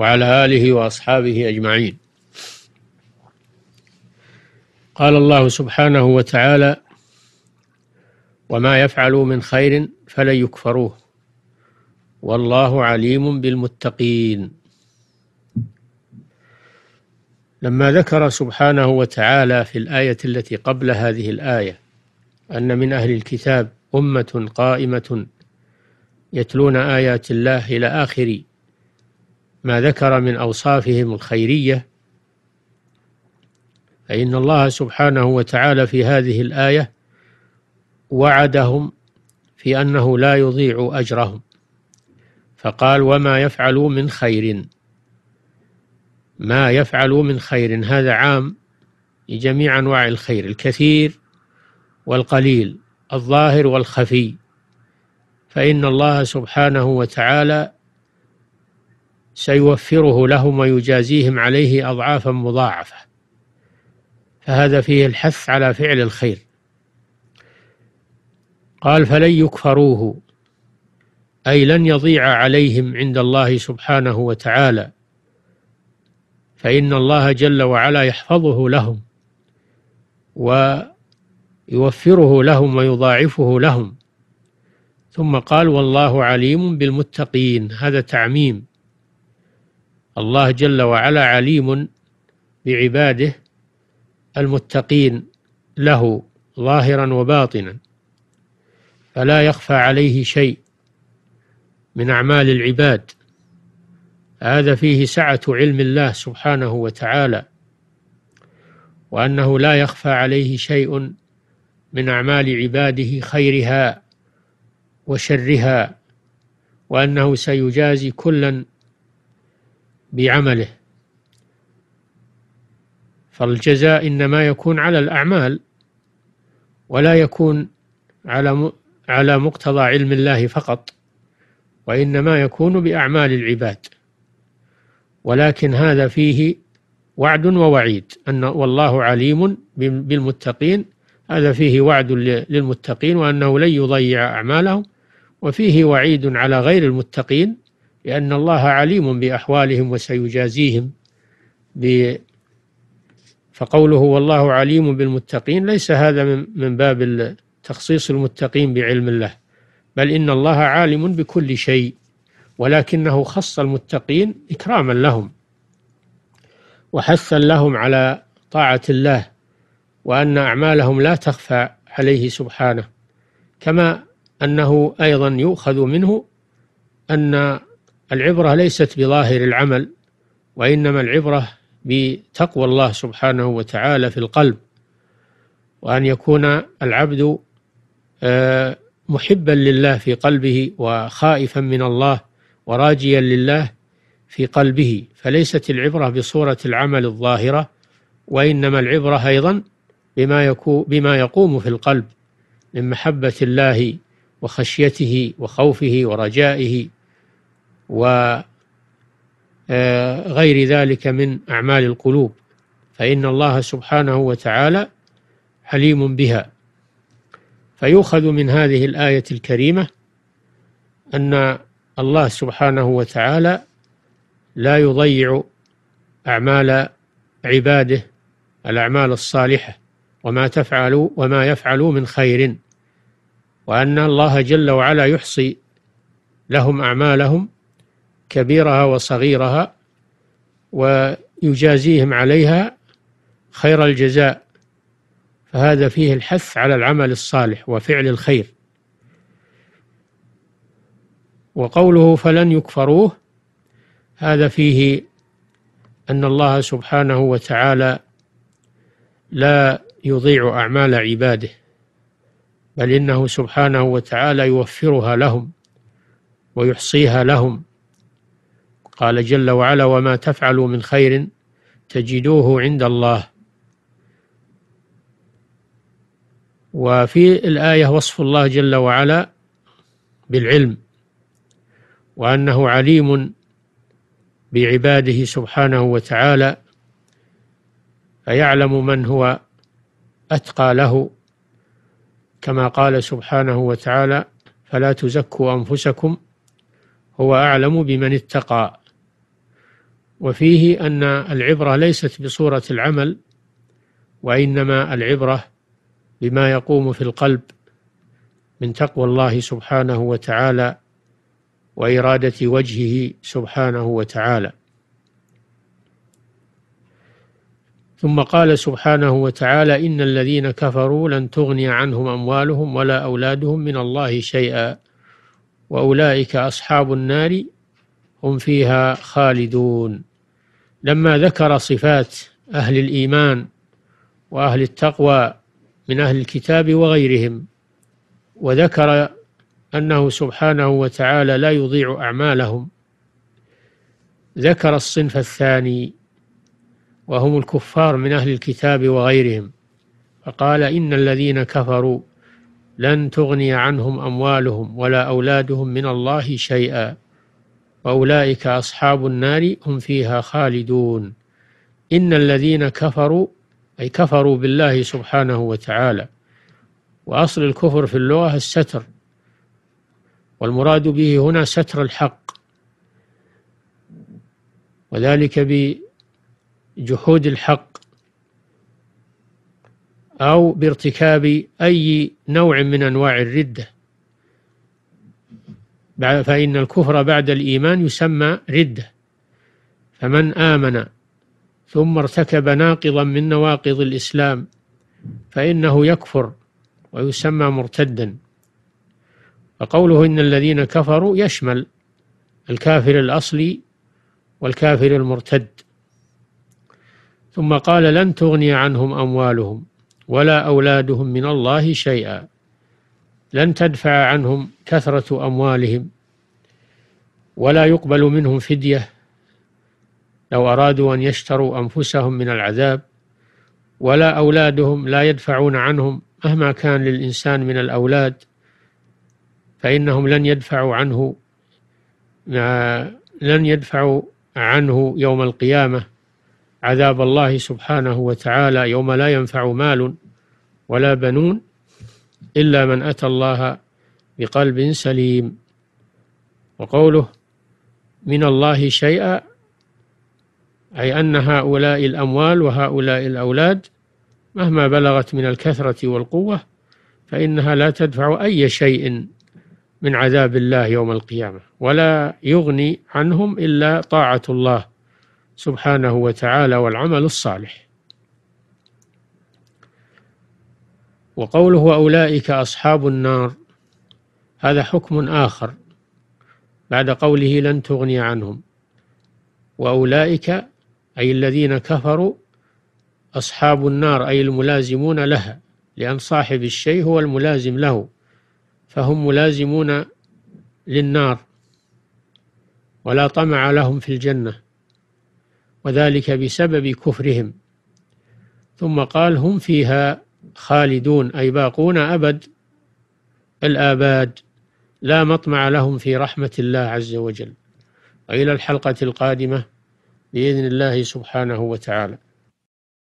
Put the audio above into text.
وعلى آله وأصحابه أجمعين قال الله سبحانه وتعالى وما يفعلوا من خير فلن يكفروه والله عليم بالمتقين لما ذكر سبحانه وتعالى في الآية التي قبل هذه الآية أن من أهل الكتاب أمة قائمة يتلون آيات الله إلى آخر ما ذكر من أوصافهم الخيرية فإن الله سبحانه وتعالى في هذه الآية وعدهم في أنه لا يضيع أجرهم فقال وما يفعلوا من خير ما يفعلوا من خير هذا عام لجميع أنواع الخير الكثير والقليل الظاهر والخفي فإن الله سبحانه وتعالى سيوفره لهم ويجازيهم عليه أضعافا مضاعفة فهذا فيه الحث على فعل الخير قال فلن يكفروه أي لن يضيع عليهم عند الله سبحانه وتعالى فإن الله جل وعلا يحفظه لهم ويوفره لهم ويضاعفه لهم ثم قال والله عليم بالمتقين هذا تعميم الله جل وعلا عليم بعباده المتقين له ظاهرا وباطنا فلا يخفى عليه شيء من أعمال العباد هذا فيه سعة علم الله سبحانه وتعالى وأنه لا يخفى عليه شيء من أعمال عباده خيرها وشرها وأنه سيجازي كلا بعمله فالجزاء إنما يكون على الأعمال ولا يكون على على مقتضى علم الله فقط وإنما يكون بأعمال العباد ولكن هذا فيه وعد ووعيد أن والله عليم بالمتقين هذا فيه وعد للمتقين وأنه لن يضيع أعمالهم وفيه وعيد على غير المتقين لأن الله عليم بأحوالهم وسيجازيهم ب فقوله والله عليم بالمتقين ليس هذا من باب تخصيص المتقين بعلم الله بل إن الله عالم بكل شيء ولكنه خص المتقين إكراما لهم وحثا لهم على طاعة الله وأن أعمالهم لا تخفى عليه سبحانه كما أنه أيضا يؤخذ منه أن العبرة ليست بظاهر العمل وإنما العبرة بتقوى الله سبحانه وتعالى في القلب وأن يكون العبد آه، محبا لله في قلبه وخائفا من الله وراجيا لله في قلبه فليست العبرة بصورة العمل الظاهرة وإنما العبرة أيضا بما, يكو بما يقوم في القلب من محبة الله وخشيته وخوفه ورجائه وغير آه، ذلك من أعمال القلوب فإن الله سبحانه وتعالى حليم بها فيؤخذ من هذه الآية الكريمة أن الله سبحانه وتعالى لا يضيع أعمال عباده الأعمال الصالحة وما تفعلوا وما يفعلوا من خير وأن الله جل وعلا يحصي لهم أعمالهم كبيرها وصغيرها ويجازيهم عليها خير الجزاء فهذا فيه الحث على العمل الصالح وفعل الخير وقوله فلن يكفروه هذا فيه أن الله سبحانه وتعالى لا يضيع أعمال عباده بل إنه سبحانه وتعالى يوفرها لهم ويحصيها لهم قال جل وعلا وما تفعلوا من خير تجدوه عند الله وفي الآية وصف الله جل وعلا بالعلم وأنه عليم بعباده سبحانه وتعالى فيعلم من هو أتقى له كما قال سبحانه وتعالى فلا تزكوا أنفسكم هو أعلم بمن اتقى وفيه أن العبرة ليست بصورة العمل وإنما العبرة بما يقوم في القلب من تقوى الله سبحانه وتعالى وإرادة وجهه سبحانه وتعالى ثم قال سبحانه وتعالى إن الذين كفروا لن تغني عنهم أموالهم ولا أولادهم من الله شيئا وأولئك أصحاب النار هم فيها خالدون لما ذكر صفات أهل الإيمان وأهل التقوى من أهل الكتاب وغيرهم وذكر أنه سبحانه وتعالى لا يضيع أعمالهم ذكر الصنف الثاني وهم الكفار من أهل الكتاب وغيرهم فقال إن الذين كفروا لن تغني عنهم أموالهم ولا أولادهم من الله شيئا وأولئك أصحاب النار هم فيها خالدون إن الذين كفروا أي كفروا بالله سبحانه وتعالى وأصل الكفر في اللغة الستر والمراد به هنا ستر الحق وذلك بجحود الحق أو بارتكاب أي نوع من أنواع الردة فإن الكفر بعد الإيمان يسمى ردة فمن آمن ثم ارتكب ناقضا من نواقض الإسلام فإنه يكفر ويسمى مرتدا فقوله إن الذين كفروا يشمل الكافر الأصلي والكافر المرتد ثم قال لن تغني عنهم أموالهم ولا أولادهم من الله شيئا لن تدفع عنهم كثرة أموالهم ولا يقبل منهم فدية لو أرادوا أن يشتروا أنفسهم من العذاب ولا أولادهم لا يدفعون عنهم مهما كان للإنسان من الأولاد فإنهم لن يدفعوا عنه لن يدفعوا عنه يوم القيامة عذاب الله سبحانه وتعالى يوم لا ينفع مال ولا بنون إلا من أتى الله بقلب سليم وقوله من الله شيئا أي أن هؤلاء الأموال وهؤلاء الأولاد مهما بلغت من الكثرة والقوة فإنها لا تدفع أي شيء من عذاب الله يوم القيامة ولا يغني عنهم إلا طاعة الله سبحانه وتعالى والعمل الصالح وقوله أولئك أصحاب النار هذا حكم آخر بعد قوله لن تغني عنهم وأولئك أي الذين كفروا أصحاب النار أي الملازمون لها لأن صاحب الشيء هو الملازم له فهم ملازمون للنار ولا طمع لهم في الجنة وذلك بسبب كفرهم ثم قال هم فيها خالدون أي باقون أبد الآباد لا مطمع لهم في رحمة الله عز وجل وإلى الحلقة القادمة بإذن الله سبحانه وتعالى